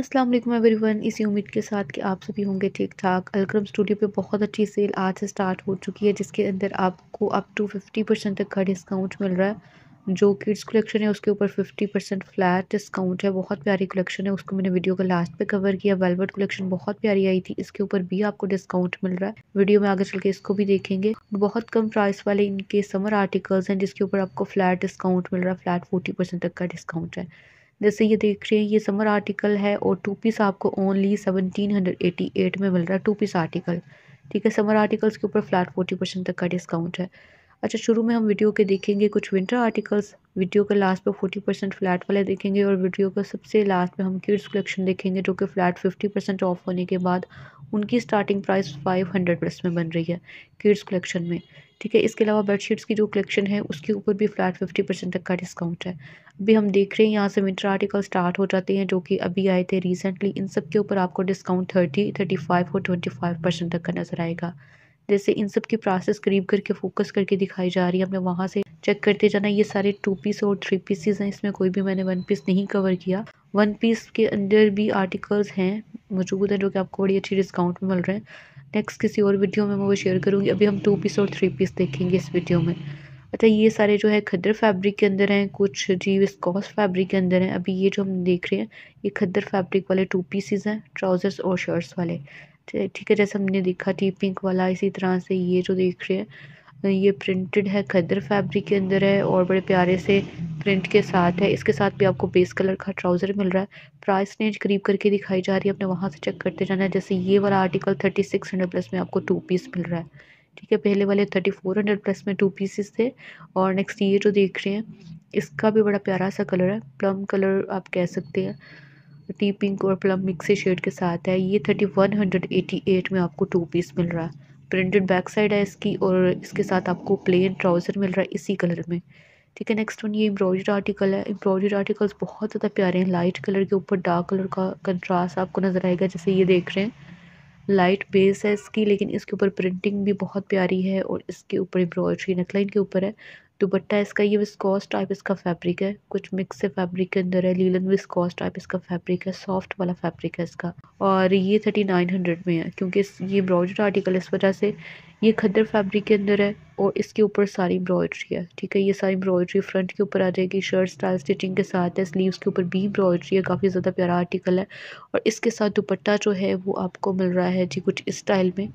अस्सलाम वालेकुम एवरीवन इसी उम्मीद के साथ कि आप सभी होंगे ठीक ठाक अलक्रम स्टूडियो पे बहुत अच्छी सेल आज से स्टार्ट हो चुकी है जिसके अंदर आपको अप टू फिफ्टी परसेंट तक का डिस्काउंट मिल रहा है जो किड्स कलेक्शन है उसके ऊपर फिफ्टी परसेंट फ्लैट डिस्काउंट है बहुत प्यारी कलेक्शन है उसको मैंने वीडियो का लास्ट पे कवर किया वेलवेट कलेक्शन बहुत प्यारी आई थी इसके ऊपर भी आपको डिस्काउंट मिल रहा है वीडियो में आगे चल के इसको भी देखेंगे बहुत कम प्राइस वाले इनके समर आर्टिकल्स हैं जिसके ऊपर आपको फ्लैट डिस्काउंट मिल रहा है फ्लैट फोर्टी तक का डिस्काउंट है जैसे ये देख रहे हैं ये समर आर्टिकल है और टू पीस आपको only seventeen hundred eighty eight में मिल रहा है टू पीस आर्टिकल ठीक है समर आर्टिकल्स के ऊपर फ्लैट फोर्टी परसेंट तक का डिस्काउंट है अच्छा शुरू में हम वीडियो के देखेंगे कुछ विंटर आर्टिकल्स वीडियो के लास्ट पे फोर्टी परसेंट फ्लैट वाले देखेंगे और वीडियो का सबसे लास्ट में हम किड्स कलेक्शन देखेंगे जो कि फ्लैट फिफ्टी परसेंट ऑफ होने के बाद उनकी starting price five hundred plus में बन रही है किड्स कलेक्शन में ठीक है इसके अलावा बेडशीट्स की जो कलेक्शन है उसके ऊपर भी फ्लैट फिफ्टी परसेंट तक का डिस्काउंट है अभी हम देख रहे हैं यहाँ से विंटर आर्टिकल स्टार्ट हो जाते हैं जो कि अभी आए थे रिसेंटली इन सब के ऊपर आपको डिस्काउंट थर्टी थर्टी फाइव और ट्वेंटी फाइव परसेंट तक का नज़र आएगा जैसे इन सब की प्रोसेस करीब करके फोकस करके दिखाई जा रही है हमने वहाँ से चेक करते जाना ये सारे टू पीस और थ्री पीसेज हैं इसमें कोई भी मैंने वन पीस नहीं कवर किया वन पीस के अंदर भी आर्टिकल्स हैं मौजूद हैं जो कि आपको बड़ी अच्छी डिस्काउंट में मिल रहे हैं नेक्स्ट किसी और वीडियो में मैं वो शेयर करूँगी अभी हम टू पीस और थ्री पीस देखेंगे इस वीडियो में अच्छा ये सारे जो है खद्दर फैब्रिक के अंदर हैं कुछ जी विस्कॉस फैब्रिक के अंदर हैं अभी ये जो हम देख रहे हैं ये खद्दर फैब्रिक वाले टू पीसीज हैं ट्राउज़र्स और शर्ट्स वाले ठीक है जैसे हमने देखा थी पिंक वाला इसी तरह से ये जो देख रहे हैं ये प्रिंटेड है खद्दर फैब्रिक के अंदर है और बड़े प्यारे से प्रिंट के साथ है इसके साथ भी आपको बेस कलर का ट्राउज़र मिल रहा है प्राइस रेंज करीब करके दिखाई जा रही है अपने वहाँ से चेक करते जाना है जैसे ये वाला article thirty six hundred plus में आपको टू पीस मिल रहा है ठीक है पहले वाले थर्टी फोर हंड्रेड प्लस में टू पीसेस थे और नेक्स्ट ये जो देख रहे हैं इसका भी बड़ा प्यारा सा कलर है प्लम कलर आप कह सकते हैं टी पिंक और प्लम मिक्सी शेड के साथ है ये thirty one hundred eighty eight में आपको टू पीस मिल रहा है प्रिंटेड बैक साइड है इसकी और इसके साथ आपको प्लेन ट्राउज़र मिल रहा है इसी कलर में ठीक है नेक्स्ट वन ये एम्ब्रॉयडरी आर्टिकल है एम्ब्रॉयडरी आर्टिकल्स बहुत ज़्यादा प्यारे हैं लाइट कलर के ऊपर डार्क कलर का कंट्रास्ट आपको नज़र आएगा जैसे ये देख रहे हैं लाइट बेस है इसकी लेकिन इसके ऊपर प्रिंटिंग भी बहुत प्यारी है और इसके ऊपर एम्ब्रॉयडरी नेकलाइन के ऊपर है दुपट्टा इसका ये विस्कॉस टाइप इसका फैब्रिक है कुछ मिक्स से फैब्रिक के अंदर है लीलन विस्कॉस टाइप इसका फैब्रिक है सॉफ्ट वाला फैब्रिक है इसका और ये थर्टी नाइन हंड्रेड में है क्योंकि ये ब्रॉडेड आर्टिकल इस वजह से ये खद्दर फैब्रिक के अंदर है और इसके ऊपर सारी एम्ब्रॉयडरी है ठीक है ये सारी एम्ब्रॉयडरी फ्रंट के ऊपर आ जाएगी शर्ट स्टाइल स्टिचिंग के साथ है स्लीव्स के ऊपर भी एम्ब्रॉयडरी है काफ़ी ज़्यादा प्यारा आर्टिकल है और इसके साथ दुपट्टा जो है वो आपको मिल रहा है जी कुछ इस स्टाइल में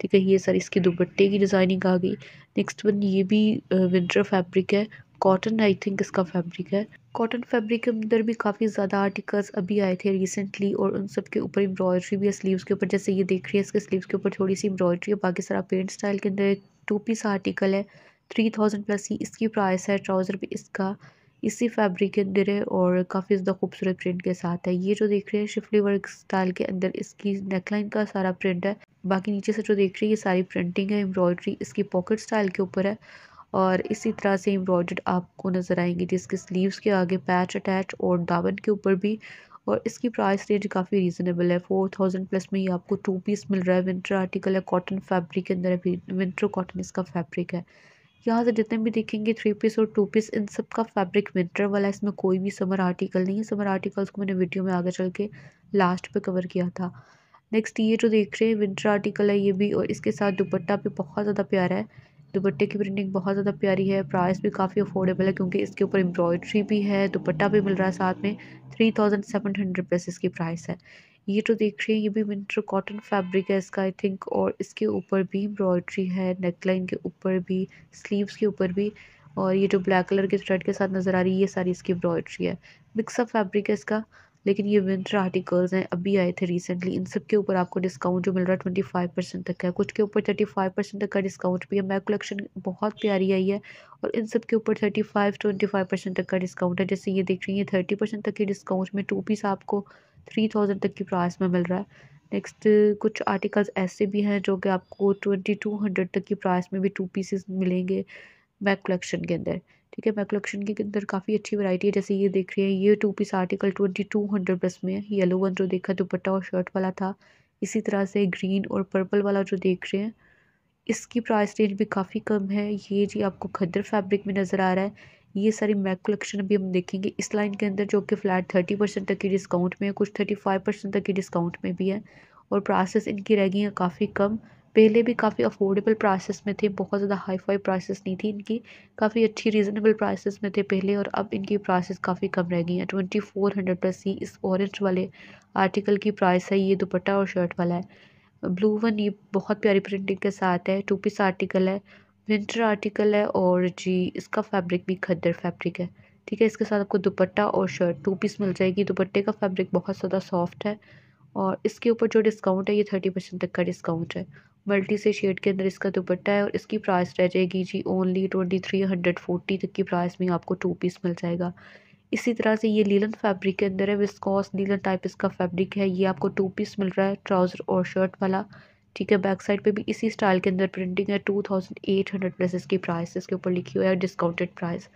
ठीक है ये सारी इसकी दुपट्टे की डिज़ाइनिंग आ गई नेक्स्ट वन ये भी विंटर uh, फैब्रिक है कॉटन आई थिंक इसका फैब्रिक है कॉटन फैब्रिक के अंदर भी काफ़ी ज़्यादा आर्टिकल्स अभी आए थे रिसेंटली और उन सब के ऊपर एम्ब्रॉयड्री भी है स्लीव्स के ऊपर जैसे ये देख रही है इसके स्लीव्स के ऊपर थोड़ी सी एम्ब्रॉयड्री है बाकी सारा पेंट स्टाइल के अंदर टू पीस आर्टिकल है थ्री थाउजेंड प्लस ही इसकी प्राइस है ट्राउज़र भी इसका इसी फैब्रिक के अंदर है और काफ़ी ज़्यादा खूबसूरत प्रिंट के साथ है ये जो देख रहे हैं शिफली वर्क स्टाइल के अंदर इसकी नेकलाइन का सारा प्रिंट है बाकी नीचे से जो देख रही है ये सारी प्रिंटिंग है एम्ब्रॉयडरी इसकी पॉकेट स्टाइल के ऊपर है और इसी तरह से एम्ब्रॉयडर्ड आपको नज़र आएंगी जिसके स्लीव्स के आगे पैच अटैच और दावन के ऊपर भी और इसकी प्राइस रेंज काफ़ी रीज़नेबल है फोर थाउजेंड प्लस में ही आपको टू पीस मिल रहा है विंटर आर्टिकल है कॉटन फैब्रिक के अंदर है विंटर कॉटन इसका फैब्रिक है यहाँ से जितने भी देखेंगे थ्री पीस और टू पीस इन सब का फैब्रिक विंटर वाला इसमें कोई भी समर आर्टिकल नहीं है समर आर्टिकल्स को मैंने वीडियो में आगे चल के लास्ट पर कवर किया था नेक्स्ट ये जो देख रहे हैं विंटर आर्टिकल है ये भी और इसके साथ दुपट्टा भी बहुत ज़्यादा प्यारा है दुपट्टे की प्रिंटिंग बहुत ज़्यादा प्यारी है प्राइस भी काफ़ी अफोर्डेबल है क्योंकि इसके ऊपर एम्ब्रॉयड्री भी है दुपट्टा भी मिल रहा है साथ में three thousand seven hundred plus इसकी प्राइस है ये जो देख रहे हैं ये भी विंटर कॉटन फैब्रिक है इसका आई थिंक और इसके ऊपर भी एम्ब्रॉयड्री है नेकलाइन के ऊपर भी स्लीव्स के ऊपर भी और ये जो ब्लैक कलर के थ्रेड के साथ नज़र आ रही है ये सारी इसकी एम्ब्रॉयड्री है मिक्सअप फैब्रिक है इसका लेकिन ये विंटर आर्टिकल्स हैं अभी आए थे रिसेंटली इन सब के ऊपर आपको डिस्काउंट जो मिल रहा है ट्वेंटी फाइव परसेंट तक का है कुछ के ऊपर थर्टी फाइव परसेंट तक का डिस्काउंट भी है मैं कलेक्शन बहुत प्यारी आई है और इन सब के ऊपर thirty five twenty five percent तक का डिस्काउंट है जैसे ये देख रही है थर्टी परसेंट तक के डिस्काउंट में टू पीस आपको थ्री थाउजेंड तक की प्राइस में मिल रहा है नेक्स्ट कुछ आर्टिकल्स ऐसे भी हैं जो कि आपको ट्वेंटी टू हंड्रेड तक की प्राइस में भी टू पीसेस मिलेंगे मैक कलेक्शन के अंदर ठीक है कलेक्शन के अंदर काफ़ी अच्छी वैरायटी है जैसे ये देख रहे हैं ये two piece article twenty two hundred plus में है येलो वन जो देखा दुपट्टा और शर्ट वाला था इसी तरह से ग्रीन और पर्पल वाला जो देख रहे हैं इसकी प्राइस रेंज भी काफ़ी कम है ये जी आपको खदर फैब्रिक में नज़र आ रहा है ये सारी मैक कलेक्शन अभी हम देखेंगे इस लाइन के अंदर जो कि फ़्लैट थर्टी परसेंट तक की डिस्काउंट में है कुछ थर्टी फाइव परसेंट तक की डिस्काउंट में भी है और प्राइसेस इनकी रह गई हैं काफ़ी कम पहले भी काफ़ी अफोर्डेबल प्राइसेस में थे बहुत ज़्यादा हाई फाई प्राइसेस नहीं थी इनकी काफ़ी अच्छी रीज़नेबल प्राइसेस में थे पहले और अब इनकी प्राइसेस काफ़ी कम रह गई हैं ट्वेंटी फोर हंड्रेड प्लस ही इस ऑरेंज वाले आर्टिकल की प्राइस है ये दुपट्टा और शर्ट वाला है ब्लू वन ये बहुत प्यारी प्रिंटिंग के साथ है टू पीस आर्टिकल है विंटर आर्टिकल है और जी इसका फैब्रिक भी खद्दर फैब्रिक है ठीक है इसके साथ आपको दुपट्टा और शर्ट टू पीस मिल जाएगी दुपट्टे का फैब्रिक बहुत ज़्यादा सॉफ्ट है और इसके ऊपर जो डिस्काउंट है ये थर्टी परसेंट तक का डिस्काउंट है मल्टी से शेड के अंदर इसका दुपट्टा है और इसकी प्राइस रह जाएगी जी only twenty three hundred forty तक की प्राइस में आपको टू पीस मिल जाएगा इसी तरह से ये लीलन फैब्रिक के अंदर है विस्कॉस लीलन टाइप इसका फैब्रिक है ये आपको टू पीस मिल रहा है ट्राउज़र और शर्ट वाला ठीक है बैक साइड पर भी इसी स्टाइल के अंदर प्रिंटिंग है two thousand eight hundred plus इसकी प्राइस इसके ऊपर लिखी हुई है डिस्काउंटेड प्राइस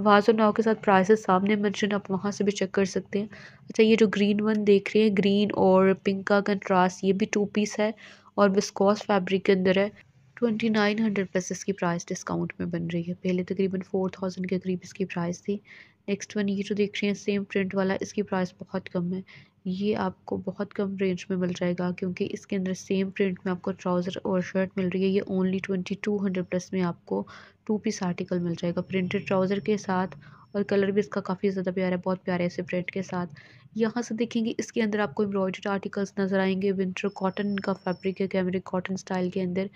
वाज और नाव के साथ प्राइसेस सामने मेंशन आप वहाँ से भी चेक कर सकते हैं अच्छा ये जो ग्रीन वन देख रहे हैं ग्रीन और पिंक का कंट्रास्ट ये भी टू पीस है और विस्कॉस फैब्रिक के अंदर है ट्वेंटी नाइन हंड्रेड प्लस इसकी प्राइस डिस्काउंट में बन रही है पहले तकरीबन फोर थाउजेंड के करीब इसकी प्राइस थी नेक्स्ट वन ये जो देख रहे हैं सेम प्रिंट वाला इसकी प्राइस बहुत कम है ये आपको बहुत कम रेंज में मिल जाएगा क्योंकि इसके अंदर सेम प्रिंट में आपको ट्राउज़र और शर्ट मिल रही है ये only twenty two hundred plus में आपको टू पीस आर्टिकल मिल जाएगा प्रिंटेड ट्राउज़र के साथ और कलर भी इसका काफ़ी ज़्यादा प्यारा है बहुत प्यारे ऐसे प्रिंट के साथ यहाँ से देखेंगे इसके अंदर आपको एम्ब्रॉयड आर्टिकल्स नज़र आएंगे विंटर कॉटन का फैब्रिक है कैमरे कॉटन स्टाइल के अंदर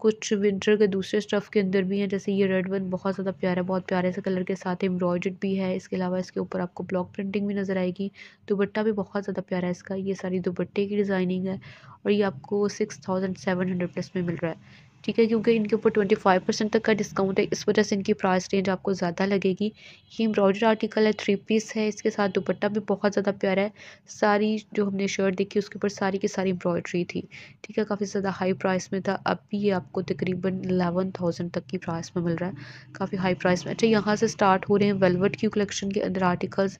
कुछ विंटर के दूसरे स्टफ़ के अंदर भी हैं जैसे ये रेड वन बहुत ज़्यादा प्यारा बहुत प्यारे से कलर के साथ एम्ब्रॉयड भी है इसके अलावा इसके ऊपर आपको ब्लॉक प्रिंटिंग भी नज़र आएगी दुपट्टा भी बहुत ज़्यादा प्यारा है इसका ये सारी दुपट्टे की डिज़ाइनिंग है और ये आपको six thousand seven hundred plus में मिल रहा है ठीक है क्योंकि इनके ऊपर ट्वेंटी फाइव परसेंट तक का डिस्काउंट है इस वजह से इनकी प्राइस रेंज आपको ज़्यादा लगेगी ये एम्ब्रॉयडर आर्टिकल है थ्री पीस है इसके साथ दुपट्टा भी बहुत ज़्यादा प्यारा है सारी जो हमने शर्ट देखी उसके ऊपर सारी की सारी एम्ब्रॉयडरी थी ठीक है काफ़ी ज़्यादा हाई प्राइस में था अब भी ये आपको तकरीबन एलेवन थाउजेंड तक की प्राइस में मिल रहा है काफ़ी हाई प्राइस में अच्छा यहाँ से स्टार्ट हो रहे हैं वेलवेट की कलेक्शन के अंदर आर्टिकल्स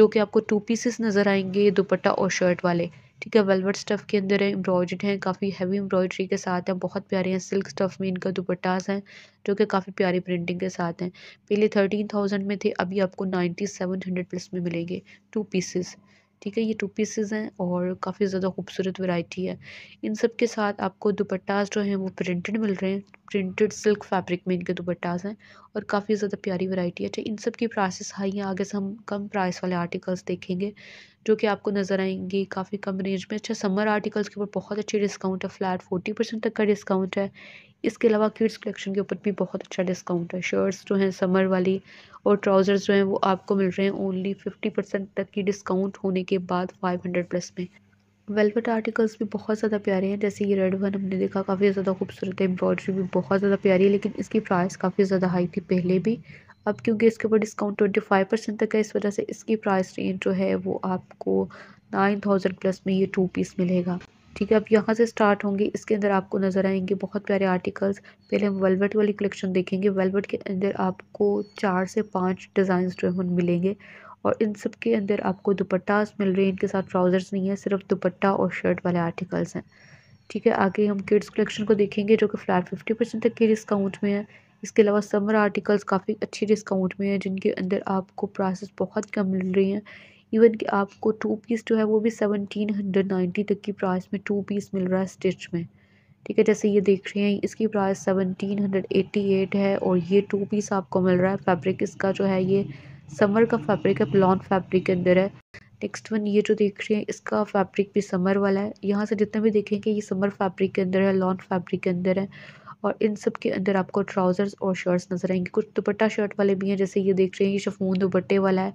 जो कि आपको टू पीसेस नज़र आएंगे दुपट्टा और शर्ट वाले ठीक है वेलवेट स्टफ़ के अंदर एम्ब्रॉयड हैं काफ़ी हैवी एम्ब्रॉयडरी के साथ हैं बहुत प्यारे हैं सिल्क स्टफ़ में इनका दुपट्टास हैं जो कि काफ़ी प्यारी प्रिंटिंग के साथ हैं पहले थर्टीन थाउजेंड में थे अभी आपको नाइन्टी सेवन हंड्रेड प्लस में मिलेंगे टू पीसेस ठीक है ये टू पीसेज हैं और काफ़ी ज़्यादा खूबसूरत वैरायटी है इन सब के साथ आपको दुपट्टाज जो हैं वो प्रिंटेड मिल रहे हैं प्रिंटेड सिल्क फैब्रिक में इनके दुपट्टाज हैं और काफ़ी ज़्यादा प्यारी वैरायटी है अच्छा इन सब की प्राइसेस हाई हैं आगे से हम कम प्राइस वाले आर्टिकल्स देखेंगे जो कि आपको नज़र आएंगे काफ़ी कम रेंज में अच्छा समर आर्टिकल्स के ऊपर बहुत अच्छे डिस्काउंट है फ्लैट फोर्टी परसेंट तक का डिस्काउंट है इसके अलावा किड्स कलेक्शन के ऊपर भी बहुत अच्छा डिस्काउंट है शर्ट्स जो हैं समर वाली और ट्राउज़र्स जो हैं वो आपको मिल रहे हैं ओनली फिफ्टी परसेंट तक की डिस्काउंट होने के बाद फाइव हंड्रेड प्लस में वेलवेट आर्टिकल्स भी बहुत ज़्यादा प्यारे हैं जैसे ये रेड वन हमने देखा काफ़ी ज़्यादा खूबसूरत है एम्ब्रॉयडरी भी बहुत ज़्यादा प्यारी है लेकिन इसकी प्राइस काफ़ी ज़्यादा हाई थी पहले भी अब क्योंकि इसके ऊपर डिस्काउंट ट्वेंटी फाइव परसेंट तक है इस वजह से इसकी प्राइस रेंज जो है वो आपको नाइन थाउजेंड प्लस में ये टू पीस मिलेगा ठीक है आप यहाँ से स्टार्ट होंगे इसके अंदर आपको नज़र आएंगे बहुत प्यारे आर्टिकल्स पहले हम वेलवेट वाली कलेक्शन देखेंगे वेलवेट के अंदर आपको चार से पाँच डिज़ाइन जो है मिलेंगे और इन सब के अंदर आपको दुपट्टास मिल रहे हैं इनके साथ ट्राउज़र्स नहीं है सिर्फ दुपट्टा और शर्ट वाले आर्टिकल्स हैं ठीक है आगे हम किड्स कलेक्शन को देखेंगे जो कि फ्लैट फिफ्टी परसेंट तक के डिस्काउंट में है इसके अलावा समर आर्टिकल्स काफ़ी अच्छे डिस्काउंट में हैं जिनके अंदर आपको प्राइसेस बहुत कम मिल रही हैं इवन कि आपको टू पीस जो है वो भी सेवनटीन हंड्रेड नाइन्टी तक की प्राइस में टू पीस मिल रहा है स्टिच में ठीक है जैसे ये देख रहे हैं इसकी price seventeen hundred eighty eight है और ये टू पीस आपको मिल रहा है फैब्रिक इसका जो है ये समर का फैब्रिक है प्लॉन फैब्रिक के अंदर है नेक्स्ट वन ये जो देख रहे हैं इसका फैब्रिक भी समर वाला है यहाँ से जितना भी देखेंगे ये समर फैब्रिक के अंदर है लॉन्ड फैब्रिक के अंदर है और इन सब के अंदर आपको ट्राउज़र्स और शर्ट्स नज़र आएंगे कुछ दुपट्टा शर्ट वाले भी हैं जैसे ये देख रहे हैं ये शफून दुपट्टे वाला है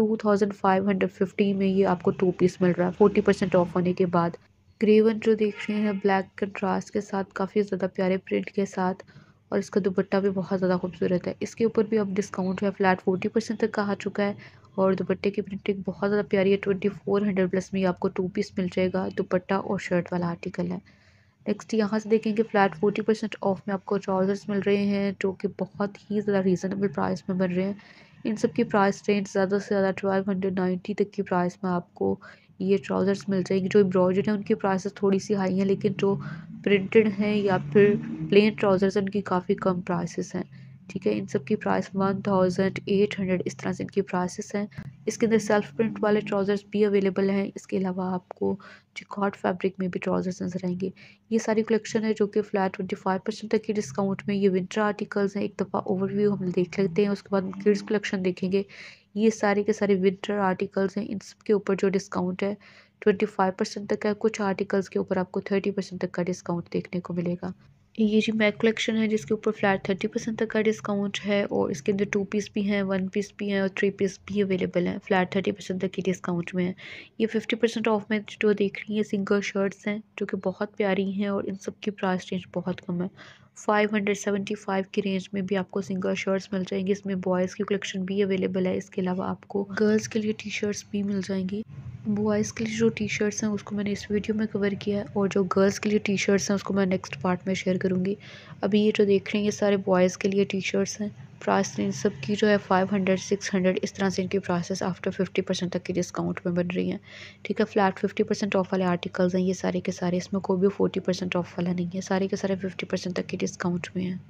2550 में ये आपको टू पीस मिल रहा है 40 परसेंट ऑफ होने के बाद ग्रेवन जो देख रहे हैं ब्लैक कंट्रास्ट के साथ काफ़ी ज़्यादा प्यारे प्रिंट के साथ और इसका दुपट्टा भी बहुत ज़्यादा खूबसूरत है इसके ऊपर भी अब डिस्काउंट है फ्लैट फोर्टी परसेंट तक का आ चुका है और दुपट्टे की प्रिंटिंग बहुत ज़्यादा प्यारी है ट्वेंटी फोर हंड्रेड प्लस में आपको टू पीस मिल जाएगा दुपट्टा और शर्ट वाला आर्टिकल है नेक्स्ट यहाँ से देखेंगे फ्लैट फोर्टी परसेंट ऑफ में आपको ट्राउज़र्स मिल रहे हैं जो कि बहुत ही ज़्यादा रीज़नेबल प्राइस में बन रहे हैं इन सब की प्राइस रेंज ज़्यादा से ज़्यादा ट्वेल्व हंड्रेड नाइन्टी तक की प्राइस में आपको ये ट्राउज़र्स मिल जाएंगे जो एम्ब्रॉयडर्ड है उनकी प्राइस थोड़ी सी हाई हैं लेकिन जो प्रिंटेड हैं या फिर प्लेन ट्राउज़र्स हैं उनकी काफ़ी कम प्राइसेस हैं ठीक है इन सब की price one thousand eight hundred इस तरह से इनकी प्राइसेस हैं इसके अंदर सेल्फ प्रिंट वाले ट्राउज़र्स भी अवेलेबल हैं इसके अलावा आपको जिकॉट फैब्रिक में भी ट्राउज़र्स नजर आएंगे ये सारी कलेक्शन है जो कि फ्लैट ट्वेंटी फाइव परसेंट तक की डिस्काउंट में ये विंटर आर्टिकल्स हैं एक दफ़ा ओवरव्यू हम देख लेते हैं उसके बाद किड्स कलेक्शन देखेंगे ये सारे के सारे विंटर आर्टिकल्स हैं इन सब के ऊपर जो डिस्काउंट है ट्वेंटी फाइव परसेंट तक है कुछ आर्टिकल्स के ऊपर आपको थर्टी परसेंट तक का डिस्काउंट देखने को मिलेगा ये जी मैक कलेक्शन है जिसके ऊपर फ्लैट थर्टी परसेंट तक का डिस्काउंट है और इसके अंदर टू पीस भी हैं वन पीस भी हैं और थ्री पीस भी अवेलेबल हैं फ्लैट थर्टी परसेंट तक के डिस्काउंट में है ये फिफ्टी परसेंट ऑफ में जो देख रही हैं सिंगल शर्ट्स हैं जो कि बहुत प्यारी हैं और इन सब की प्राइस रेंज बहुत कम है 575 की रेंज में भी आपको सिंगल शर्ट्स मिल जाएंगी इसमें बॉयज़ की कलेक्शन भी अवेलेबल है इसके अलावा आपको गर्ल्स के लिए टी शर्ट्स भी मिल जाएंगी बॉयज़ के लिए जो टी शर्ट्स हैं उसको मैंने इस वीडियो में कवर किया है और जो गर्ल्स के लिए टी शर्ट्स हैं उसको मैं नेक्स्ट पार्ट में शेयर करूँगी अभी ये जो देख रहे हैं ये सारे बॉयज़ के लिए टी शर्ट्स हैं प्राइस इन सब की जो है फ़ाइव हंड्रेड सिक्स हंड्रेड इस तरह से इनकी प्राइसेस आफ्टर फिफ्टी परसेंट तक की डिस्काउंट में बन रही हैं ठीक है फ्लैट फिफ्टी परसेंट ऑफ वाले आर्टिकल्स हैं ये सारे के सारे इसमें कोई भी फोर्टी परसेंट ऑफ वाला नहीं है सारे के सारे फिफ्टी परसेंट तक की डिस्काउंट में हैं